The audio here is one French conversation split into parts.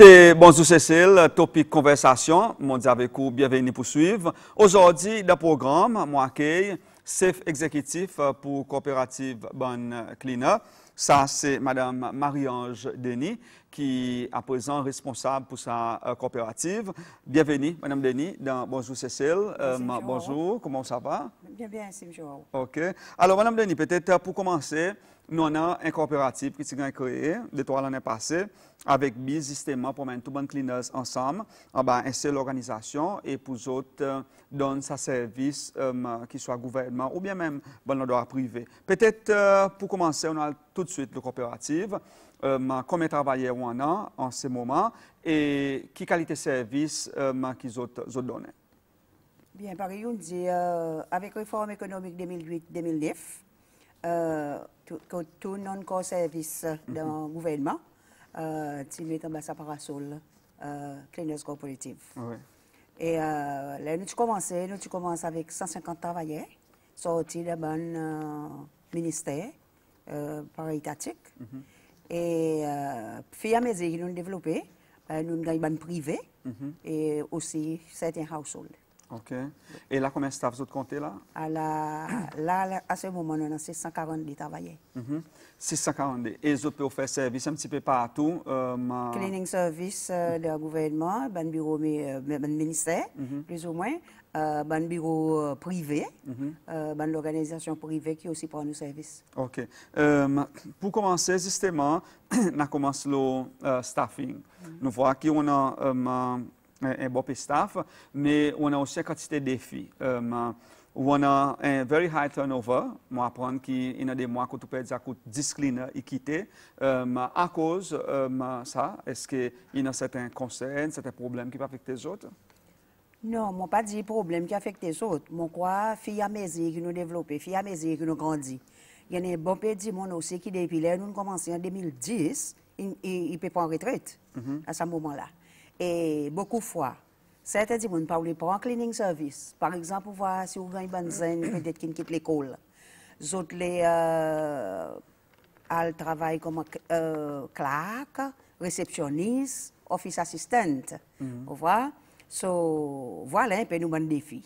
C'est bonjour Cécile, topic conversation, mon avec vous, bienvenue pour suivre. Aujourd'hui, le programme, moi accueille chef exécutif pour coopérative Bonne cleaner Ça, c'est Madame Marie-Ange Denis, qui est à présent responsable pour sa euh, coopérative. Bienvenue, Madame Denis, Bonjour Cécile. Euh, bonjour, comment ça va? Bien, bien, c'est OK. Alors, Madame Denis, peut-être pour commencer, nous avons un coopératif qui s'est créé de trois l'année passée avec BIS, justement, pour mettre tout cleaners ensemble. Ah en bas, c'est l'organisation et pour autres, euh, donne sa service, euh, qui soit gouvernement ou bien même bon droit privé. Peut-être euh, pour commencer, on a tout de suite le coopérative combien de travailleurs on a en ce moment et quelle qualité de service qu'ils ont, donné? Bien, par exemple, avec réforme économique 2008-2009, euh, tout non corps service dans mhm. le gouvernement, euh, tu mets en bas sa parasol, euh, cleaners corporative. Et là, nous commences, nous commences avec 150 travailleurs sortis de bon ministère par étatique. Mhm. Et puis, à mesure nous développé, nous avons une privé mhm. et aussi certains households. OK. Et là, combien de staff vous comptez là? Ah, à la, là, à ce moment, on a 640 de travailleurs. 640. Mm-hmm. Et vous pouvez faire service un petit peu partout? Euh, Cleaning service euh, mm-hmm. gouvernement, ban bureau mais, euh, ministère, mm-hmm. plus ou moins, euh, ban bureau euh, privé, euh, l'organisation privée qui aussi prend nos services. OK. pour commencer, justement, on commence commencé le staffing. Nous voyons qu'on a un bon staff, mais on a aussi une quantité de défis. Euh, on a un very high turnover. Moi, apprendre qu'il y a des mois que tu peux dire 10 cleaners et quitter. à cause de euh, ça, est-ce qu'il y a certains conseils, certains problèmes qui peuvent affecter les autres? Non, je pas dit problème qui affecte les autres. Je crois fille à mesure qui nous développe, fille à qui nous grandit. Il y a un bon petit monde aussi qui, depuis là, nous commençons en 2010, il ne peut pas en retraite mm-hmm. à ce moment-là. Et beaucoup de fois, certains disent, on ne parle pas en cleaning service. Par exemple, pour voir si vous avez une benzène, peut-être qu'on quitte l'école. Les autres, les, euh, travaillent comme euh, clerc, réceptionniste, office assistant. Mm -hmm. So, voilà un peu nos défis.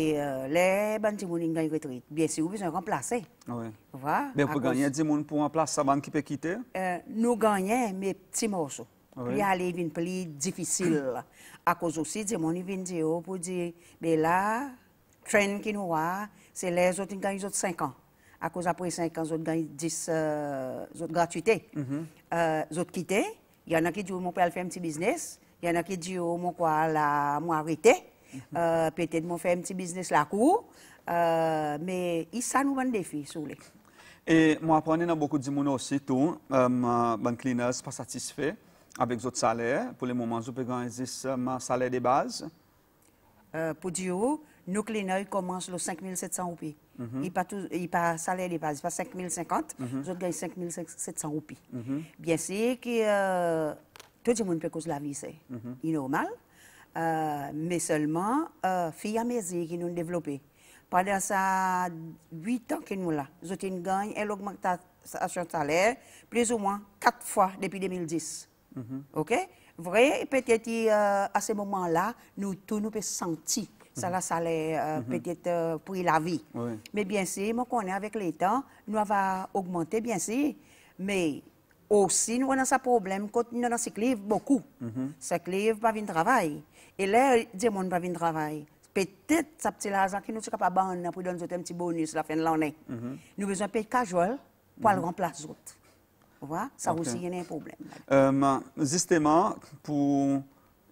Et euh, les gens qui gagnent retraite, bien sûr, ils sont remplacés. Oui. Voilà. Mais pour gagner des monde pour remplacer, ça, qui peut quitter? Euh, nous gagnons, mais petits morceaux. Oui. Il y a une plus difficile. à cause aussi, de mon vie, oh, pour dire, mais là, le train qui nous a, c'est les autres qui ont 5 ans. À cause après 5 ans, ils ont gagné 10 euh, gratuités. Ils mm mm-hmm. euh, ont quitté. Il y en a qui disent, oh, mon père fait un petit business. Il y en a qui disent, oh, mon quoi, là, moi, arrêté. Mm-hmm. euh, Peut-être, mon fait un petit business là, cour. Euh, mais ça nous rend des défis, sur les. Et moi, apprenez dans beaucoup de monde aussi, tout. Euh, ma pas satisfait avec votre salaire. Pour le moment, vous pouvez gagner seulement salaire de base. Euh, pour Dieu, nous, Clénoy commence le 5 700 roupies. Mm -hmm. Il pas tout, il pas salaire de base, il pas 5 050, mm -hmm. 5 700 roupies. Mhm. Bien sûr que euh, tout le monde peut cause la vie, c'est mhm. normal, euh, mais seulement, euh, a à mesure qui nous développé. Pendant ça, 8 ans que nous là, nous avons gagné une augmentation de salaire, plus ou moins 4 fois depuis 2010. Mhm. OK vrai. peut-être euh, à ce moment-là, nous tous nous sentir. Ça, là, ça allait euh, mhm. peut-être euh, pris la vie. Mais bien sûr, qu'on avec les temps, nous avons augmenté, bien sûr. Mais aussi, nous avons un problème quand nous avons ces beaucoup. Mm -hmm. ne pas venir travail. Et là, des gens pas venir travail. Peut-être, ça petit l'argent qui nous est capable de pour donner un petit bonus la fin de l'année. Mhm. Nous avons besoin de payer casual pour le remplacer voilà Ça aussi, il y a un problème. Euh, justement, pour...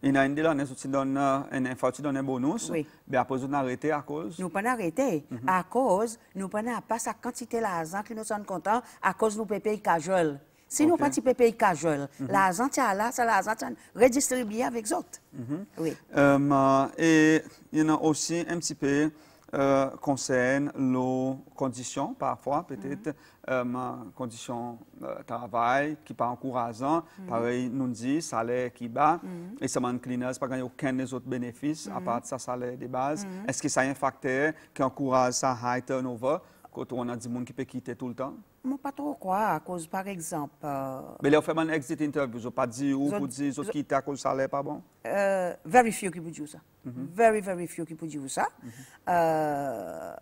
une de la ne donne un bonus, mais ben, après on arrêté à cause. Nous pas arrêté mhm. à cause nous pas pas sa quantité d'argent que nous sommes contents à cause nous payer cajol. Si nous pas payer cajol, mhm. l'argent est là, c'est l'argent redistribué avec autres. Mhm. Oui. Euh, et il y a aussi un petit peu euh, concerne nos conditions, parfois peut-être mm-hmm. euh, ma condition de euh, travail qui pas encourageant, mm-hmm. pareil nous dit salaire qui bas mm-hmm. et -hmm. et ça m'incline pas gagner aucun des autres bénéfices à part de sa salaire de base. Est-ce que ça un facteur qui encourage sa high turnover quand on a dit gens qui peuvent quitter tout le temps ne pas trop quoi, à cause, par exemple. Euh, Mais on ont fait un exit interview, on pas dit ou pou di zo à cause du salaire, pas bon? Euh, very few qui peuvent dire ça. Mhm. Very, very few qui peuvent dire ça. Mhm. Euh,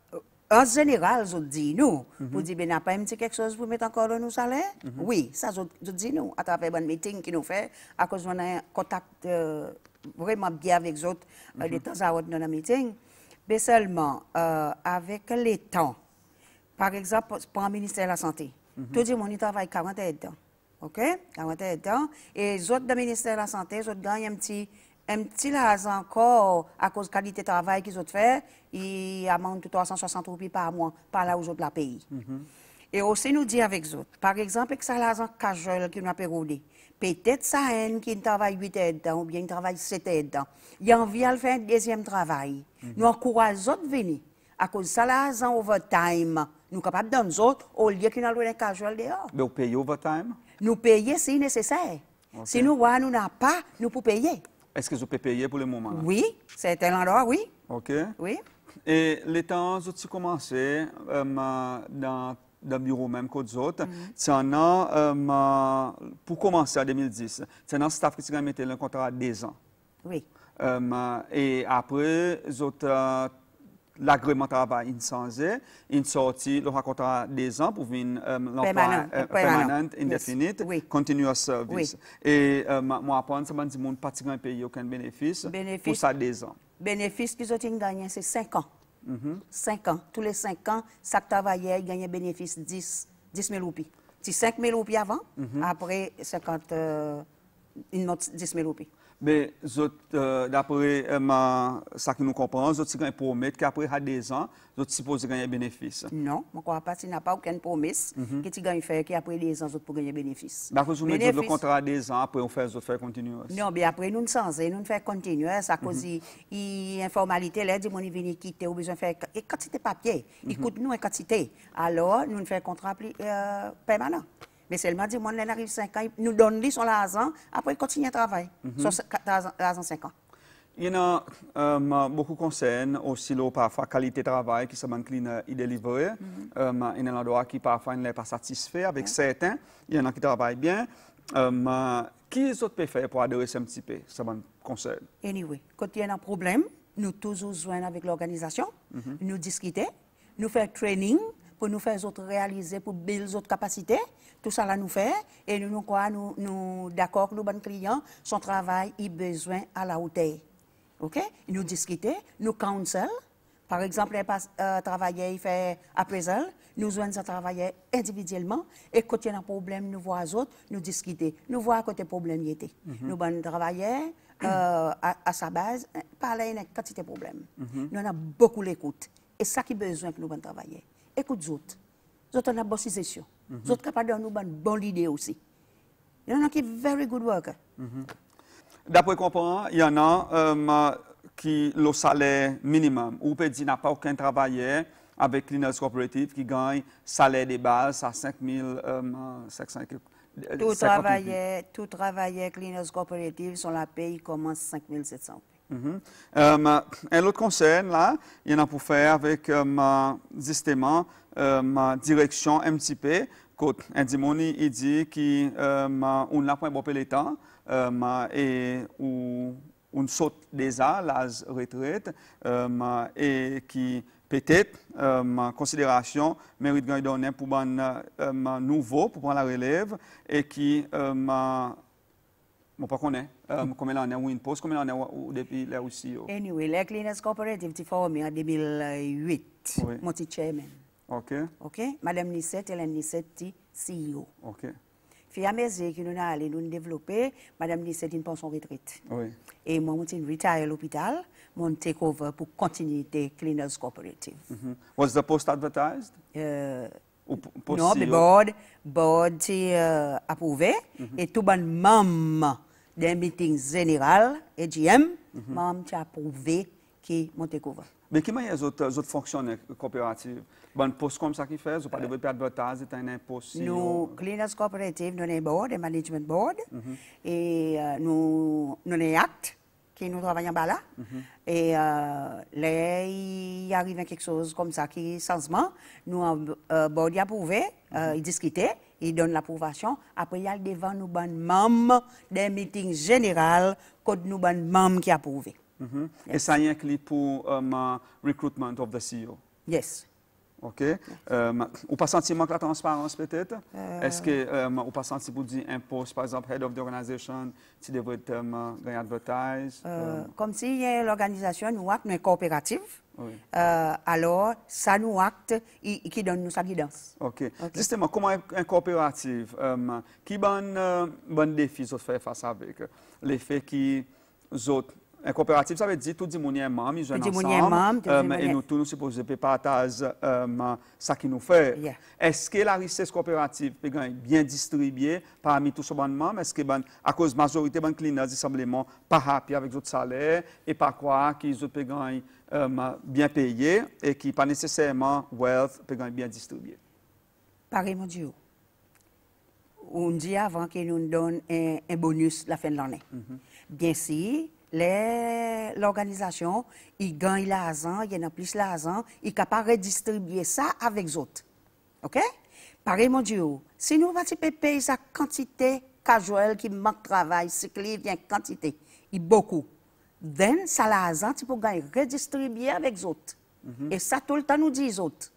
en général, on dit, nous, mm -hmm. pour dire, ben, pas un petit quelque chose pour mettre encore dans nos salaires? Mhm. Oui, ça, ont dit, nous, à travers un meeting qui nous fait, à cause qu'on a un contact vraiment bien avec les autres, mm de temps à autre meeting. Mais seulement, avec les temps, par exemple, pour un ministère de la Santé, mhm. tout le monde travaille 40 heures dedans. OK? 40 heures Et les autres le ministère de la Santé, ils autres gagnent un petit, un petit las encore à cause de la qualité de travail qu'ils ont fait. Ils amendent 360 roupies par mois, par là où ils ont la pays. Mhm. Et aussi nous dit avec les autres, par exemple, que ça l'argent cajol qui nous a perdu, peut-être ça haine qui travaille 8 heures ou bien travaille 7 heures dedans. Il a envie de faire un deuxième travail. Mhm. Nous encourageons les autres venir. À cause de ça l'argent overtime nous capables dans nous autres, au lieu qu'ils n'aient pas de dehors. Mais vous payez overtime? Nous payons si nécessaire. Si nous voyons, nous n'avons pas, nous pouvons payer. Est-ce que vous pouvez payer pour le moment? Oui, c'est un endroit, oui. OK. Oui. Et les temps ont tu commencé euh, dans le bureau même qu'aux autres, mm-hmm. euh, pour commencer en 2010, C'est un staff qui a mis un contrat à 10 ans. Oui. Euh, et après, vous autres l'agrément travail insensé, changé, sortie, sorti le contrat des ans pour une euh, l'emploi permanent, euh, continuous service. Et euh, moi, je pense que les gens pratiquement payé aucun bénéfice, bénéfice pour ça des ans. Bénéfice qu'ils ont gagné, c'est 5 ans. 5 mm-hmm. ans. Tous les 5 ans, ça travaillait, gagnait bénéfice 10, 10 000 roupies. Si 5 000 roupies avant, mm-hmm. après 50, euh, une autre 10 000 roupies. Mais euh, d'après euh, ça que nous comprenons, vous avez promis qu'après deux ans, nous supposons gagner des bénéfices. Non, je ne crois pas qu'il n'y a pas aucune promesse que -hmm. qui gagne fait qu'après deux ans, vous pour gagner bénéfice. Mais bah, vous mettez le contrat à deux ans, après on fait les faire continuer. Non, mais après nous ne sommes nous ne faisons continuer, ça cause mm -hmm. informalité, là, dit viennent venu quitter, ont besoin de faire une quantité de papier, il mhm. coûte nous une quantité. Alors, nous faisons un contrat euh, permanent. Mais c'est seulement dit, moi, on arrive 5 ans, nous donne son argent, après il continue à travailler. 5 mhm. ans. Il y en a euh, beaucoup concerne aussi le, parfois qualité de travail qui se manque il délivré. Mm euh, il y a des qui parfois ne sont pas satisfaits avec certains. Il y en a qui travaillent bien. Euh, qui autres peuvent faire pour adresser un petit peu ça me concerne? Anyway, quand il y a un problème, nous tous joignons avec l'organisation, mhm. nous discutons, nous faire training, pour nous faire autres réaliser, pour belles autres capacités. Tout ça là nous fait et nous nous quoi, nous, nous d'accord que nos bons clients, son travail, il besoin à la hauteur. OK Nous discuter, nous counsel. Par exemple, euh, travailler, il fait à présent, nous on à travailler individuellement et quand il y a un problème, nous voyons les autres, nous discuter, nous voyons côté problème y était. Mm Nous travailler euh, à, sa base, hein, parler une quantité de problèmes. Mhm. Nous avons beaucoup l'écoute. Et ça qui besoin que nous bon travailler écoute Zout. Zout on a bonne suggestion. Mhm. Zout capable nous une bonne idée aussi. Il y en a qui sont very good workers. Mhm. D'après comprend, il y en a euh, qui le salaire minimum. Ou peut dire n'a pas aucun travailleur avec Cleaners Cooperative qui gagne salaire de base à 5 500 euh, euh, tout travailleur, tout travailleur Cleaners Cooperative, sur la paye commence 5 700. Mm et euh, l'autre concerne là, il y en a pour faire avec euh, ma justement euh, ma direction MTP. Quand un il dit qu'on n'a pas un bon temps et où on saute déjà la retraite euh, et qui peut-être euh, considération mérite de donner pour un nouveau, pour prendre la relève et qui, euh, ma, bon, pas um, comme elle en est, ou Post, comme elle en est, depuis là aussi. Oh. Anyway, la Cleaners Cooperative, tu formée en 2008. Oui. Mon chairman. OK. OK. Madame Nissette, Hélène Nissette, CEO. OK. Puis à mesure que nous allons nous développer, Madame Nissette, une pension retraite. Oui. Et moi, je suis retraite à l'hôpital, mon takeover pour continuer Cleaners Cooperative. Mm mm-hmm. Was the post advertised? Uh, non, le board, board uh, approuvé mm -hmm. et tout le membre d'un meeting général, et GM, même tu as approuvé qui monte couvert. Mais sont les autres, autres fonctionnaires coopératives? un poste comme ça qui fait, pouvez pas de euh, perdre votre tasse, c'est un si... Nous, Cleaners Coopérative, nous avons board, un management board, mhm. et euh, nous, nous un acte, qui nous travaillons bas là. Mhm. Et euh, là, il arrive quelque chose comme ça qui, sensement, nous, avons un board y approuvé, mhm. discuter il donne l'approbation. Après, il y a devant nous, ban membres des meetings généraux, que nous, ban membres qui approuvent. Mm Et ça y est pour le euh, um, recruitment of the CEO. Yes. OK. Yes. Euh, um, sentez pas la transparence peut-être? Euh. Est-ce que um, ou pas sentez vous dire un poste, par exemple, head of the organization, si vous devez gagner advertise? Euh, comme si l'organisation nous est coopérative. Euh, alors, ça nous acte et, qui donne nous sa guidance. OK. Justement, comment une coopérative, euh, qui les défis bon défi vous fait face avec euh, les faits qui, autres, une coopérative, ça veut dire tout le monde est membre, ils ensemble, euh, et nous tous nous supposons partager euh, ça qui nous fait. Est-ce que la richesse coopérative est bien distribuée parmi tous ces membres? Est-ce que ben, à cause de la majorité des ne sont pas happy avec votre salaire et pas quoi qu'ils ont euh, bien payé et qui pas nécessairement wealth bien distribué. Pareil, Dieu. On dit avant qu'ils nous donne un, bonus la fin de l'année. Mhm. Bien si l'organisation, il gagne l'argent, il y en a plus l'argent, il pas capable redistribuer ça avec les autres. OK? Pareil, mon Dieu. Si nous vas-y payer sa quantité casual qui manque de travail, c'est qu'il vient quantité, il y a beaucoup d'un à tu peux gagner redistribuer avec les autres. Mhm. Et ça, tout le temps, nous dit les autres.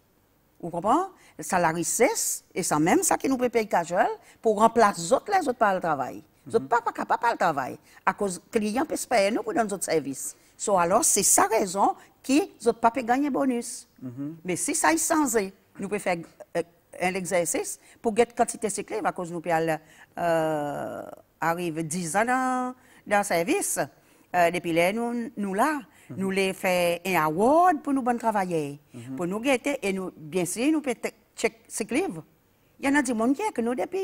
Vous comprenez Les salariés et c'est même, ça qui nous peut payer casual, pour remplacer les autres, les autres, par le travail. Mm -hmm. Les mhm. pas capables le travail. À cause que les clients peuvent payer nous pour donner des services. alors, c'est sa raison qui peuvent pas peut gagner bonus. Mhm. Mais si ça est sans nous pouvons faire euh, un exercice pour gagner quantité de clients, à cause nous pouvons euh, arriver 10 ans dans le service. Euh, depuis là, nous, nous là, mhm. nous les fait un award pour nous bon travailler, mhm. pour nous guetter, et nous, bien sûr, nous peut check ce clivres. Il y en a des gens qui nous depuis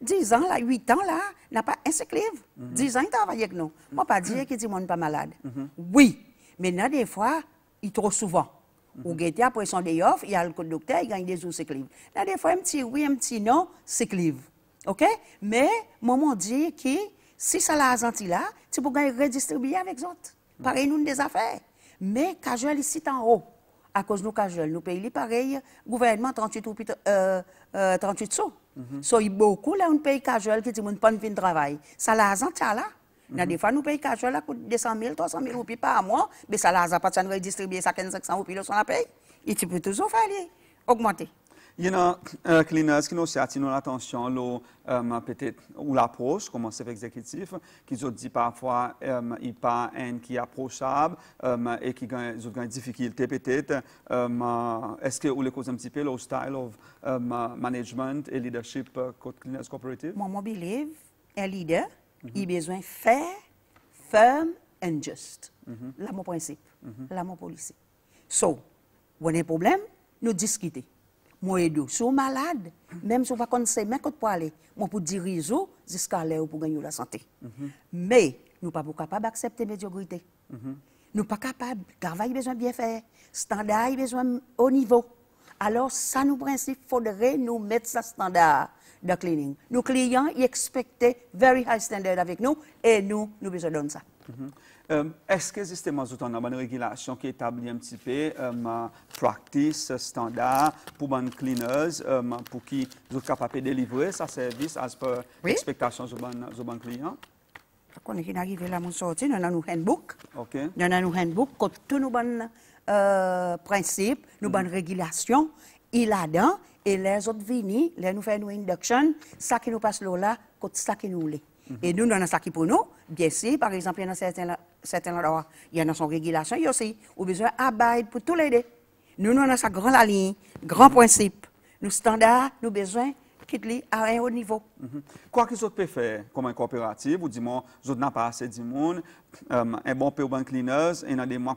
10 ans, là, 8 ans, là, n'a pas un clivre. 10 mhm. ans, ils travaillent avec nous. Moi, pas dire que des gens pas malade. Oui, mais là, des fois, il trop souvent. Ou guetter après son day off, il y a le docteur, il gagne des jours cycle livre. Là, des fois, un petit oui, un petit non, cycle livre. OK? Mais, maman dit que si ça l'a senti là, tu peux redistribuer avec les autres. Pareil, nous, des affaires. Mais Cajol, ici, en haut. À cause de nous, Cajol, nous payons pareil, gouvernement 38 38 euh, euh, sous. Donc, mhm. il y a beaucoup là, on paye Cajol qui dit, on ne pas de travail. Ça l'a senti là. y a mhm. Des fois, nous payons Cajol à 200 000, 300 000 roupies par mois, mais ça l'a senti pas de redistribuer ça 1500 roupies, on la paye. Et tu peux toujours faire, augmenter. Il y en a cleaners qui nous attirent l'attention euh, peut-être, ou l'approche, comment c'est exécutif, qui ont dit parfois euh, il n'y pas un qui est approchable euh, et qui ont des difficultés peut-être. Est-ce que vous les causez un petit peu le style of management et leadership côté cleaners cooperative? Moi, je believe qu'un leader, mhm. il a besoin de faire, firm and just. C'est mhm. mon principe, c'est mhm. mon policy. So, vous avez un problème, nous discuter. Moi, vous êtes malade, même si on va conseiller, mais quand pour aller, moi, pour diriger jusqu'à l'air pour gagner la santé. Mhm. Mais, nous ne sommes pas capables d'accepter la médiocrité. Mhm. Nous ne sommes pas capables, travail besoin bien fait, standard besoin haut niveau. Alors, ça nous principe, faudrait nous mettre ça standard de cleaning. Nos clients, ils expectaient very high standard avec nous et nous, nous besoin de ça. Mhm. Euh, est-ce que justement, vous avez une régulation qui établit un petit peu um, practice standard pour les cleaners, euh, pour qui vous capables capable de délivrer ce service à oui? de vos clients? Quand on est arrivé là, sorti, on a handbook. OK. avons un handbook, pour tout nous bonne euh, principe, nous avons mm régulation, il a dedans et les autres viennent, les nous faisons une induction, ça qui nous passe là, c'est ça qui nous voulait mm-hmm. Et nous, dans ça qui pour nous, bien sûr, par exemple, il y a certains, certains endroits, il y a son régulation, il y a aussi, au besoin d'abattre pour tout l'aider Nous, nous, on a grand grande ligne, grand principe, nous standards, nous besoins, qui à un haut niveau. Mm-hmm. Quoi que vous pouvez faire comme une coopérative, ou dites moi vous n'avez pas assez de monde, euh, un bon peu de cleaners, et dans des mois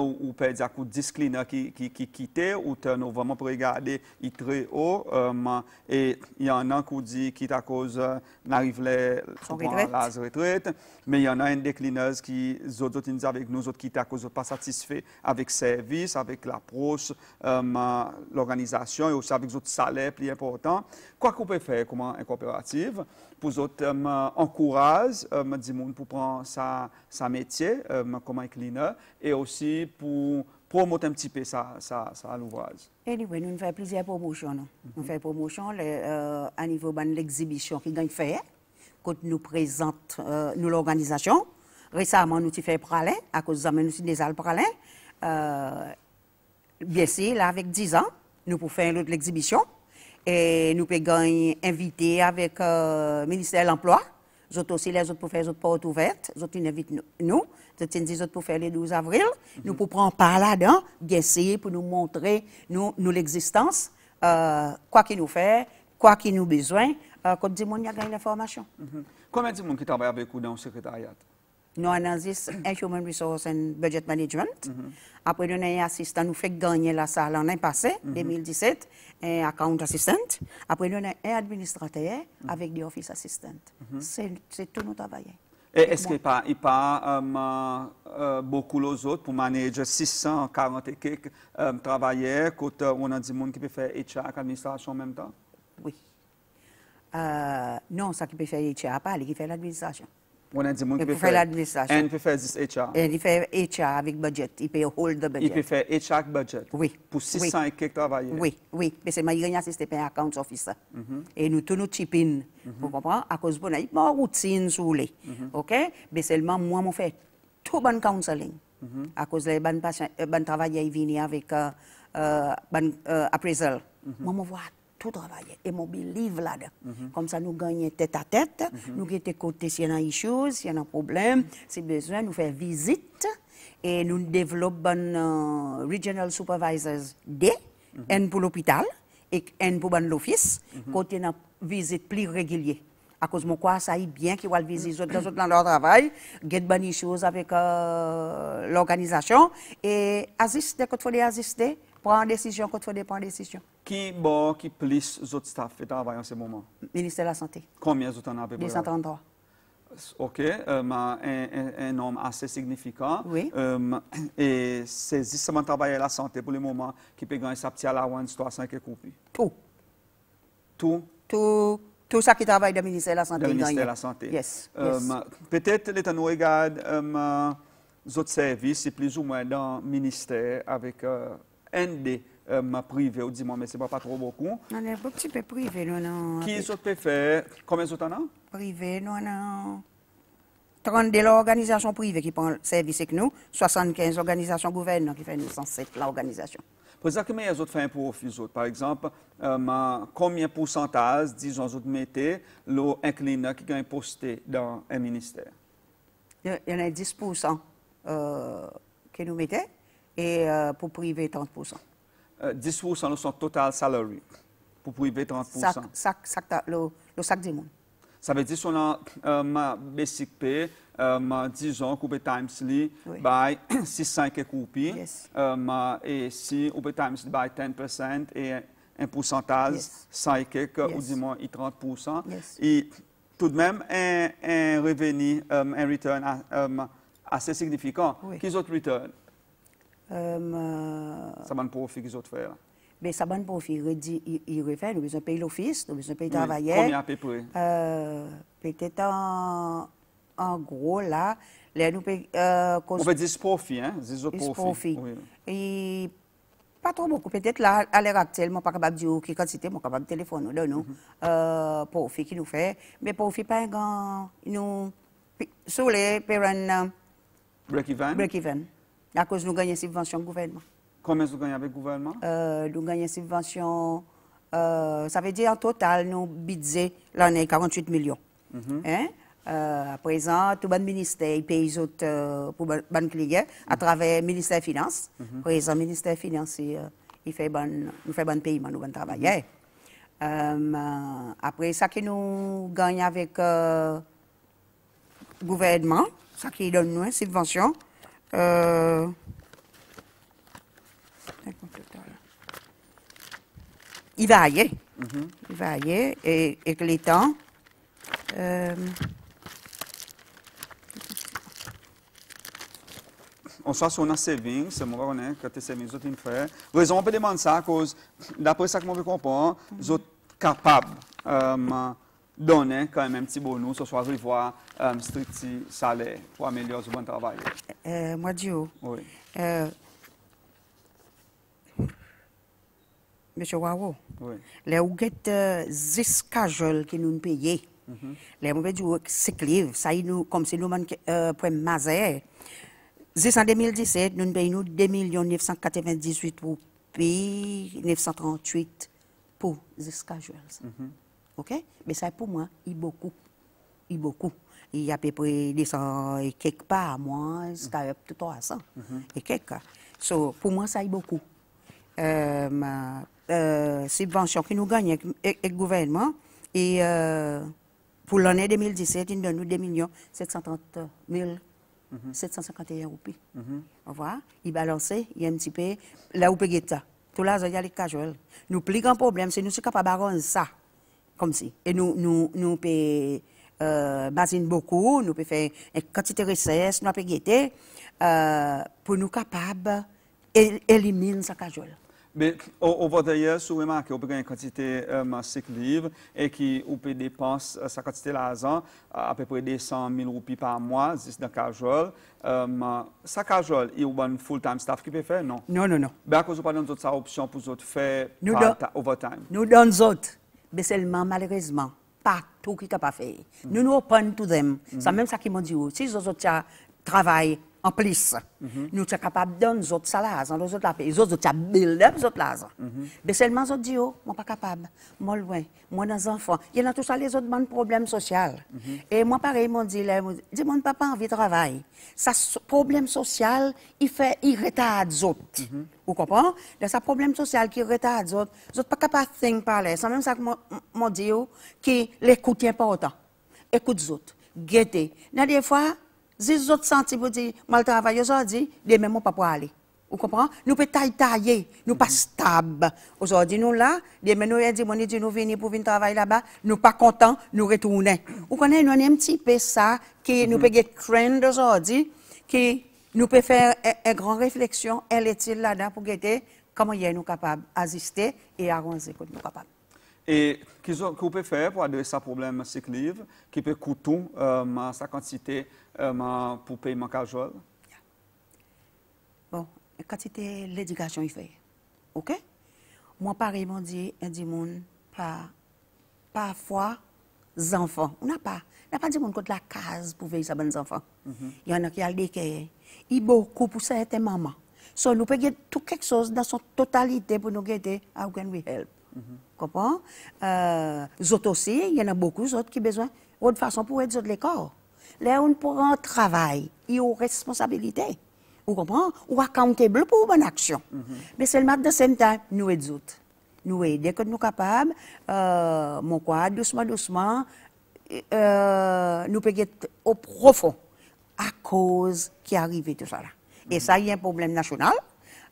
ou, peut dire que qui, qui, qui quittait, ou qui nous vraiment pour regarder, il très haut. Euh, et il y en a qui dit quitte à cause, n'arrive euh, pas la retraite. Mais il y en a une déclineuse qui, nous avec nous autres, qui à cause pas satisfait avec service, avec l'approche, euh, l'organisation, et aussi avec les autres salaires plus importants. Quoi qu'on peut faire comme une coopérative, pour autres, encourager encourage, pour prendre sa, sa métier, comme un cleaner, et aussi pour promouvoir un petit peu ça, ça l'ouvrage. Eh nous faisons plusieurs promotions. Nous mhm. faisons promotion le, euh, à niveau de ben, l'exhibition qui gagne fait, quand nous présente euh, nous l'organisation. Récemment, nous avons fait pralin, à cause de nous des Alpes pralin. Euh, bien sûr, là, avec 10 ans, nous pouvons faire l'exhibition. Et nous pouvons inviter avec le ministère de l'Emploi. Autres aussi, les autres pour faire les autres portes ouvertes. Les autres, nous invitent nous. C'est une des pour faire le 12 avril. Nous pour prendre par là-dedans, hein, bien essayer pour nous montrer nous, nous l'existence, euh, quoi qu'il nous fait, quoi qu'il nous besoin, euh, quand il gens a gagné l'information. Mm -hmm. Combien de gens qui travaille avec vous dans le secrétariat? Nous un Human Resource and Budget Management. Mhm. Après, nous avons assistant, nous fait gagner la salle l'année passée, 2017, mhm. un account assistant. Après, nous avons un administrateur mhm. avec des office assistants. C'est tout notre travail. Est-ce qu'il n'y a pas beaucoup les autres pour manager 640 et quelques euh, travailleurs, quand on a des gens qui peuvent faire HR, administration en même temps? Oui. Euh, non, ça qui peut faire HR, pas, qui fait l'administration. On a dit mwen pou fè l'administration. En fè zis HR. En HR avik budget. I pe hold the budget. Il pe fè HR avec budget. Oui. Pour 600 et quelques travaye. Oui, oui. Pe se man yon asiste pe account officer. Mm-hmm. E nou tou nou chipin. Pou mm-hmm. kompran? à cause bon a yip routine sou le. Mm-hmm. Ok? Mais seulement, moi, mwen fè tou ban counseling. A cause le ban travaye travail vini avik ban appraisal. Moi, mwen vwa tout travailler. Et mon livre là-dedans. Mhm. Comme ça, nous gagnons tête à tête, mhm. nous guettons côté s'il y a des choses, s'il y a un problème, si besoin, nous faire visite et nous développons euh, Regional Supervisors D, mhm. pour l'hôpital et un pour l'office, côté une visite plus régulière à cause de quoi ça y est bien qu'ils vont visiter les autres dans leur travail, get bonne choses avec euh, l'organisation et assister, quand il faut les assister, Prendre décision décisions, fò de décisions. Qui, Qui qui qui plus autres staff en ministère la Santé. Combien de en avez OK, euh, un, un, assez significant. Oui. Euh, et c'est justement travailler la santé pour le moment qui peut gagner sa petite 300 et Tout. Tout. Tout. Tout ça qui travaille dans le ministère de la Santé. Le ministère de la Santé. Yes. Euh, peut-être l'État nous regarde, les autres services, plus ou moins dans le ministère avec ND euh, privé, ou dis-moi, mais ce n'est pas trop beaucoup. On a un petit peu privé, non, non. Qui est fait Combien de en non? Privé, non, non. 30 de l'organisation privée qui prend service avec nous, 75 organisations gouvernement qui font 107 l'organisation. Président, ça, comment les autres font pour les autres? Par exemple, euh, combien de pourcentage, disons, vous mettez l'inclinat qui est posté dans un ministère? Il y en a 10 euh, que nous mettons et euh, pour priver 30%. 10% de son total salary pour priver 30%. Sac, sac, sac le, sac du monde. Ça veut dire que euh, a ma basic pay, euh, ma, disons, coupé times li, oui. by 6,5 coupé. Yes. Euh, ma, et si coupé times li by 10% et un pourcentage, 5 ou du moins 30%. Et tout de même, un, revenu, un return assez significant. Oui. Qu'ils autres returns? Euh, saban poufi ki zot fè la Be saban poufi, yi refè Nou bi zon pe l'ofis, nou bi zon euh, euh, non. mm-hmm. pe tarvayè Komi api pwe Pe tèt an An gro la Ou pe diz poufi, zon poufi E Patro moukou, pe tèt la, alè raktel Mou pa kabab diyo ki kansite, mou kabab telefon nou Don nou, poufi ki nou fè Be poufi pe Sou le, pe ren Brekivan Brekivan à cause nous gagnons subvention gouvernement. Combien nous gagnons avec gouvernement euh, Nous gagnons subvention, euh, ça veut dire en total, nous budget l'année 48 millions. Mhm. hein? Euh, à présent, tout le ministère, pays les autres euh, pour ban clients à travers le ministère des Finances. Mhm. À Présent, le ministère des Finances, il fait bon, nous fait bon paiement, nous bon travail. Mhm. après, ça qui nous gagne avec le gouvernement, ça qui donne nous une subvention, euh, il va y aller Il va et, et que temps. Euh, on soit sur un c'est mon Raison, on demander ça, cause, d'après ça que je comprends, je mm-hmm. suis capables. Euh, donner quand même un petit bonus, ce soir, voir un euh, strict salaire pour améliorer ce bon travail. Euh, euh moi, Dieu. Oui. Euh, Monsieur Wawo, oui. les ouguettes euh, escajoles que nous payons, mhm. les mauvais du cyclive, ça y nous, comme si nous euh, pour mazer. C'est en 2017, nous payons 2 998 pour pays, 938 pour escajoles. Mm OK Mais ça, pour moi, il beaucoup. Il beaucoup. Il y a à peu près 200 et quelques pas à moi, jusqu'à mm-hmm. tout 300 mm-hmm. et quelques. Donc, pour moi, ça, il beaucoup. Euh, ma, euh, subvention que nous gagnons avec le gouvernement, et euh, pour l'année 2017, ils nous donnent 2 730 000 751 roupies. Mm -hmm. Il balance, il y a un petit peu, là où il y a Tout là, il y a les casuels. Nous, plus grand problème, c'est nous sommes capables de ça comme si. Et nous, nous, nous pouvons euh, beaucoup, nous pouvons faire une quantité de recettes, nous pouvons guetter euh, pour nous capables d'éliminer sa cajole. Mais on voit d'ailleurs sous que vous peut une quantité euh, massive livres et qui on peut dépenser euh, sa quantité l'argent à peu près 200 000 roupies par mois juste dans cajol. Euh, sa cajole il y a un full time staff qui peut faire non Non non non. Mais ben, à cause de pas donne d'autres options pour autres faire part-time. Nous donnons d'autres mais seulement malheureusement, pas tout qui est capable fait Nous nous open to them. C'est même ça qui m'ont dit. Oh, si les autres travaillent en plus. Mhm. Nous sommes capables de donner autres salaires, aux autres la Les autres, t'es ont build up, les mhm. Mais seulement, les autres disent, je ne suis pas capable, moi loin, moi dans les enfants. Il y a tout ça, les autres demandent problème social. Mhm. Et moi, pareil, je dis dit, dit, mon papa envie de travailler. Ça, problème social, il fait, il retarde les autres. Vous comprenez? C'est ça, problème social qui retarde les autres. Les ne sont pas capables de parler. C'est même ça que je dit, oh, que l'écoute est important. Écoute les autres. Guettez. Des fois, les autres sentis pour dire, mal travaillé aujourd'hui, demain, pas pour aller. Vous comprenez? Nous pouvons tailler, tailler, nous pas stable. Aujourd'hui, nous là, demain, nous dit, mon Dieu, nous venons pour venir travailler là-bas, nous pas contents, nous retournons. Vous connaissez, nous avons un petit peu ça, qui nous peut être trend aujourd'hui, qui nous peut faire une grande réflexion, elle est-il là-dedans pour guetter comment nous sommes capables d'assister et arranger comme nous sommes capables. Et qu'est-ce qu'est-ce qu'on peut faire pour adresser ce problème cyclive qui peut coûter euh, sa quantité euh, pour paiement casual? bon Bon, quantité l'éducation, il fait. OK? Moi, pareil, mon Dieu, eh, un dit monde, pas, parfois, enfants. On n'a pas, n'a pas dit monde contre la case pour veiller sa bonne enfants. Mm-hmm. Il y en a qui a le décaire. Il y a beaucoup pour certaines mamans. So, nous pouvons tout quelque chose dans son totalité pour nous aider à nous help. Mhm. comprends euh, autres aussi, il y en a beaucoup d'autres qui ont besoin. Autre façon pour être de l'école. Là, on prend travail, il y a responsabilité. Vous comprenez Ou accountable pour bonne action. Mhm. Mais c'est dans le même temps, nous sommes autres. Nous dès que nous sommes capables, euh, mon quoi, doucement, doucement, euh, nous payer au profond à cause qui arrive tout ça. Là. Et mhm. ça, il y a un problème national.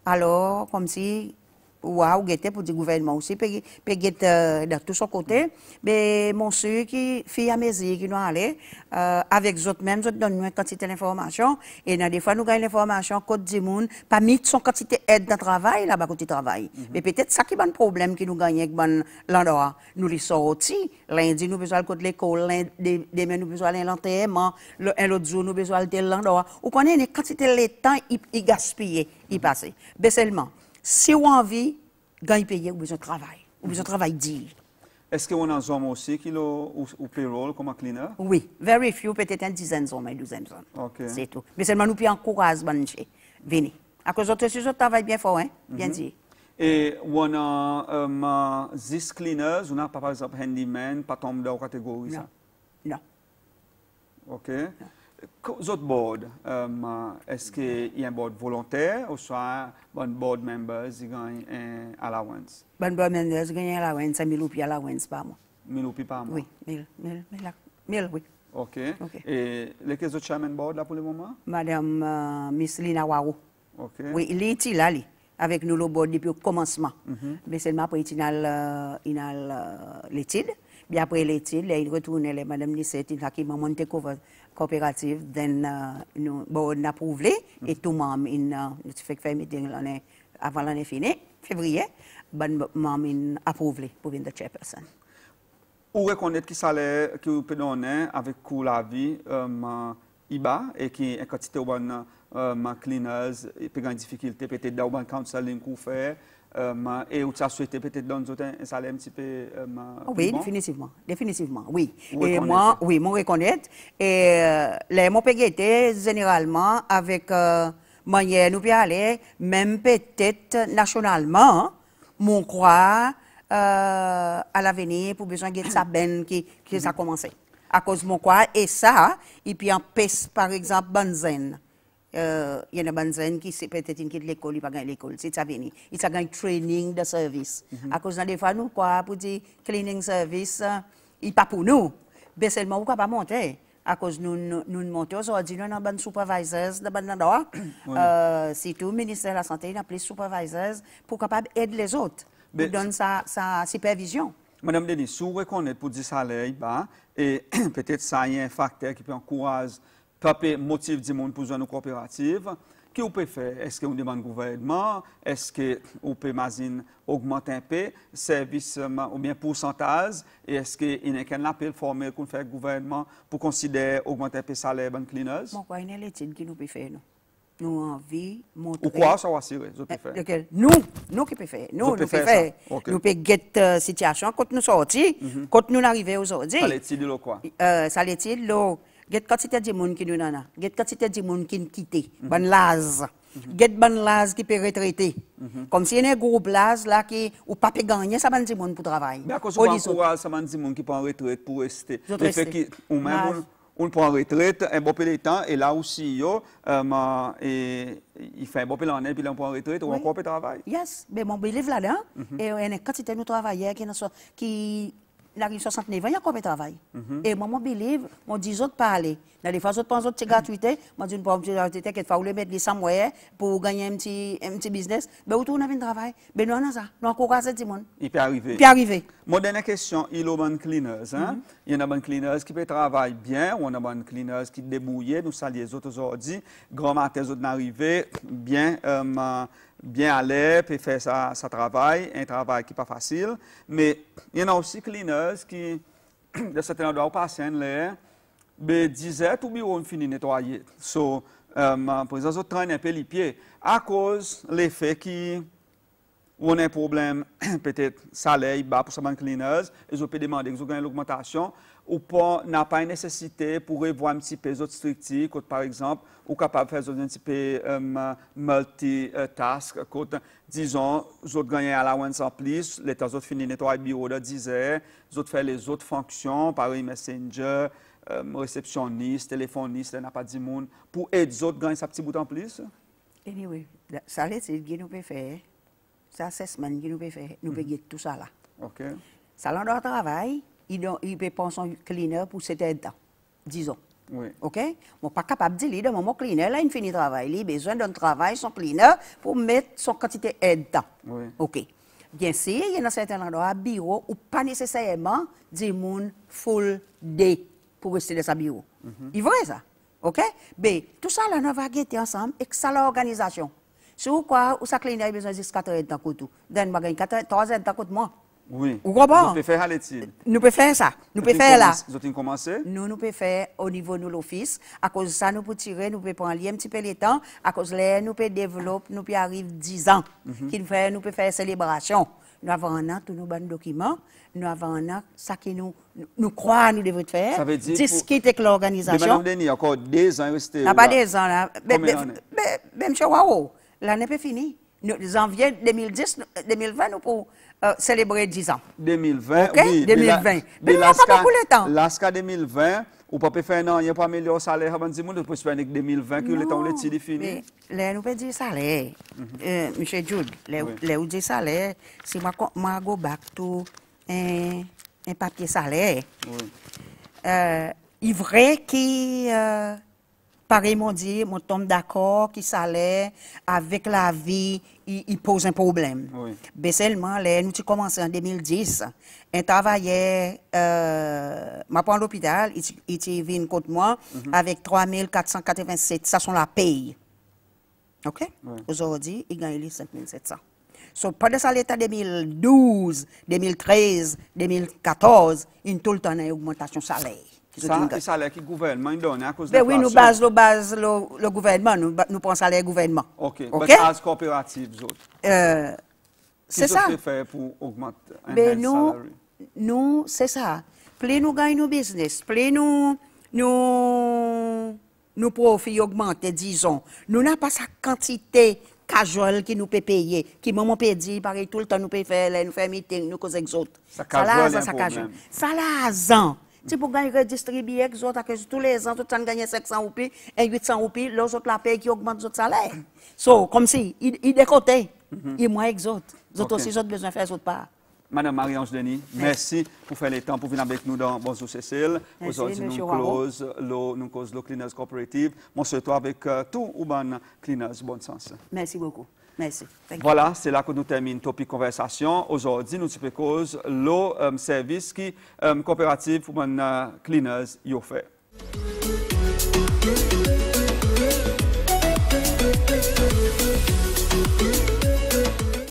Alors, comme si waouh, pour du gouvernement aussi, puis guettait euh, de tous son côté. Mais monsieur qui fille à yeux, qui nous allait, euh, avec les autres, même, nous donne une quantité d'informations. Et dans des fois, nous gagnons l'information, côté du monde, pas mis son quantité d'aide dans le travail, là-bas, côté travail. Mhm. Mais peut-être ça qui est un problème qui nous gagne avec l'endroit. Nous les sortis. Lundi, nous besoin de l'école, demain, nous besoin de l'enterrement, l'autre jour, nous besoin de l'endroit. Ou qu'on une quantité de temps, il gaspillé, il mhm. passé. Mais ben, seulement, si on envie, gagne payer, ou besoin de travail. Ou besoin de travail deal. Est-ce qu'on a un homme aussi qui ou, un payroll comme un cleaner? Oui, very few, peut-être une dizaine d'hommes, une douzaine d'hommes. OK. C'est tout. Mais seulement nous pouvons encourager les venez. À cause de ce travail bien fort, hein? Bien mhm. dit. Et on a des euh, these cleaners, on a par exemple handyman, pas tombe dans la catégorie non. ça? Non. OK aux autres boards, um, uh, est-ce qu'il y a un board volontaire ou soit board members gagnent allowance? board members gagnent allowance, allowance par mois. 000 par mois? Oui, oui. OK. Et lesquels autres chairman board là pour le moment? Madame euh, Miss Lina Waro. OK. Oui, il est là, avec nous le board depuis le commencement. Mhm. Mais seulement après, il euh, euh, l'étude. Puis après l'étude, il retourne, Madame il qui m'a monté couvert. kooperatif den euh, nou bo yon apouvle e tou mam in notifik euh, fèmideng lòne avan lòne finè, fevriye, ban mam in apouvle pou vin de tche person. Ou rekonet ki salè ki ou pè donè avèk kou lavi man euh, iba e ki enkotite ou ban man klinez pe gan difikilte pe te da ou ban kansalim kou fè Euh, et où as souhaité peut-être dans un salaire un petit peu euh, Oui, définitivement, définitivement, oui. et moi, oui, moi reconnaître. Et euh, les mots généralement, avec euh, manière nous aller, même peut-être nationalement, hein, mon croit euh, à l'avenir pour besoin de sa ben qui, qui ça a commencé. À cause mon croix, et ça, et puis en pèse, par exemple, benzène il y a des qui sont peut-être qui de l'école, sont pas gagné l'école, c'est ça venir. Il ça training de service. Mm -hmm. À cause des fois nous quoi pour dire cleaning service, il pas pour nous. Mais seulement pouvons pas monter à cause nous nous montons on dit nous avons des supervisors de euh c'est tout le ministère de la santé il des supervisors pour capable aider les autres pour donner sa, sa supervision madame Denis si vous reconnaissez pour dire salaire et peut-être ça y a un facteur qui peut encourager papa motif du monde pour une coopérative. Qui ce peut faire? Est-ce qu'on demande au gouvernement? Est-ce qu'on peut imaginer augmenter un peu service euh, ou bien pourcentage? Et est-ce qu'il y a un appel formé qu'on fait gouvernement pour considérer augmenter un peu le salaire cleaners? Moi, il y a une qui nous peut faire, nous. envie de montrer... Ou ça va eh, Nous, nous qui peut faire. Nous, nous peut faire. Nous la euh, situation quand nous sortons, mhm. quand nous arrivons aujourd'hui. Ça l'est-il, quoi? Euh, ça Get quantité de monde qui nous nana, get quantité de monde qui quitté, ban laz. Get ban laz qui peut retraiter. Comme si y a un groupe laz là qui ou pas peut gagner ça ban monde pour travail. Mais à cause de ça ban monde qui pas retraite pour rester. Le fait qui ou même on prend retraite, un bon temps, et là aussi, yo, euh, ma, et, il fait un bon pélan, et puis on prend en retraite, ou encore peut travailler. Yes, mais mon believe là-dedans, mm -hmm. et une quantité de travailleurs qui, qui la rive 69 ans, il y a combien de travail. Mm-hmm. Et moi, je believe, mon dit autres parler les fois, pense que c'est dis une mettre des pour gagner un petit business. Ben, ben, ça. Il peut arriver. arriver. Mon dernière question, il y a une cleaners hein? mm-hmm. Il y en a une cleaners qui peut travailler bien, ou on a une cleaners qui débrouille, nous ça, les autres aujourd'hui. Grand bien euh, bien à l'aise faire sa, travail, un travail qui pas facile. Mais il y en a aussi cleaners qui, de certains endroits, passent l'air, be dizè tou bi woun fini netwaye sou mwen prezè. Zot tranen epè li pye. A koz le fe ki wounen problem petè salè, i ba pou sa man klinez, e zot pe demande ki e zot ganyan l'augmentasyon, ou pa nan pa e nesesite pou revo amtipe zot strikti, kote par ekzamp, ou kapab fè zot amtipe multi-task, kote dizon zot ganyan allowance an plis, le ta zot fini netwaye bi wou da dizè, zot fè le zot fanksyon, pari messenger, Euh, réceptionniste, téléphoniste, pour pas les pour à gagner et zot bout sa plus? en plus. Anyway, ça, c'est ce qui nous faire. Ça, c'est ce qui nous pouvons faire, nous pouvons mhm. tout ça. là. Ok. Ça l'endroit travail, il ne peut pas son cleaner pour s'aider, là, disons. Oui. OK? suis pas capable de dire, mon cleaner, là, il finit le travail. Il a besoin d'un travail, son cleaner, pour mettre son quantité d'aide. dedans. Oui. OK. Bien sûr, il y a dans certains endroits, bureau, où pas nécessairement des monde full day pour rester dans sa bureau. Mm-hmm. Il mm -hmm. vrai ça. OK Mais ben, tout ça, là, on va guetter ensemble et que ça l'organisation. Si vous quoi, vous savez qu'il besoin de 4 heures vous avez besoin de 3 heures d'un côté, moi. Oui. Vous comprenez Nous pouvons faire Haletine. Nous pouvons faire ça. Nous pouvons faire là. Vous avez commencé Nous, nous pouvons faire au niveau de l'office. À cause de ça, nous pouvons tirer, nous pouvons prendre un petit peu le temps. À cause de là, nous pouvons développer, nous pouvons arriver 10 ans. Mm -hmm. Nous pouvons faire célébration. Nous avons un an, tous nos bons documents. Nous avons un an, ça qui nous nous croyons nous devons faire. Ça veut dire. C'est Mme Denis, l'organisation. Mais encore deux ans pas deux ans là. Mais, ben, ben, ben, M. Wao, l'année n'est pas finie. janvier 2010, 2020, nous pour euh, célébrer 10 ans. 2020, oui. 2020. Mais, il n'y pas beaucoup de temps. L'ASCA 2020, ou pas peut faire an, il n'y a pas amélioré le salaire avant 10 mois, nous pouvons faire 2020, que le temps est fini. Mais là, nous pouvons dire salaire. M. Mhm. Jude, euh, là, oui. là, salaire, si je vais go back to un papier salaire. Il est euh, il vrai qui, euh, pareil, mon dit, mon tombe d'accord, qui salaire avec la vie, il, pose un problème. Mais ben, seulement, nous avons commencé en 2010, un travailleur, euh, m'a à l'hôpital, il est venu contre moi mhm. avec 3487, ça sont la paye. OK? Aujourd'hui, il gagne 5700. So, pa de salè ta 2012, 2013, 2014, yon tout l'tan nan yon augmentation salè. San, yon salè ki gouverman yon, nan akouz de plasyon. Be, wè, nou baz lou baz lou gouverman, nou pon salè gouverman. Ok, bet as kooperatif zot. E, se sa. Ki zot te fè pou augmente an men salè? Nou, se sa. Ple nou gay nou biznes, ple nou, nou, nou profi augmente, dijon, nou nan pa sa kantite cajole qui nous peut payer, qui maman peut dire, pareil, tout le temps nous peut faire, nous fait meeting, nous cause les autres. Ça cajole, ça cajole. Ça zan. Si pour gagner, redistribuer les autres, tous les ans, tout le temps gagner 500 roupies, et 800 roupies, les autres la paye qui augmente les salaire. So, comme si, il décotait, il mhm. moins avec autres. Les autres aussi, les autres besoin de faire les autres Madame Marie-Ange Denis, merci pour faire le temps pour venir avec nous dans Bonjour Cécile. Aujourd'hui, nous close l'eau, nous cause le Cleaners Cooperative. Monsieur toi avec euh, tout Urban Cleaners. Bon sens. Merci beaucoup. Merci. voilà, c'est là que nous terminons Topic Conversation. Aujourd'hui, nous cause le euh, service qui euh, coopérative Urban euh, Cleaners y fait.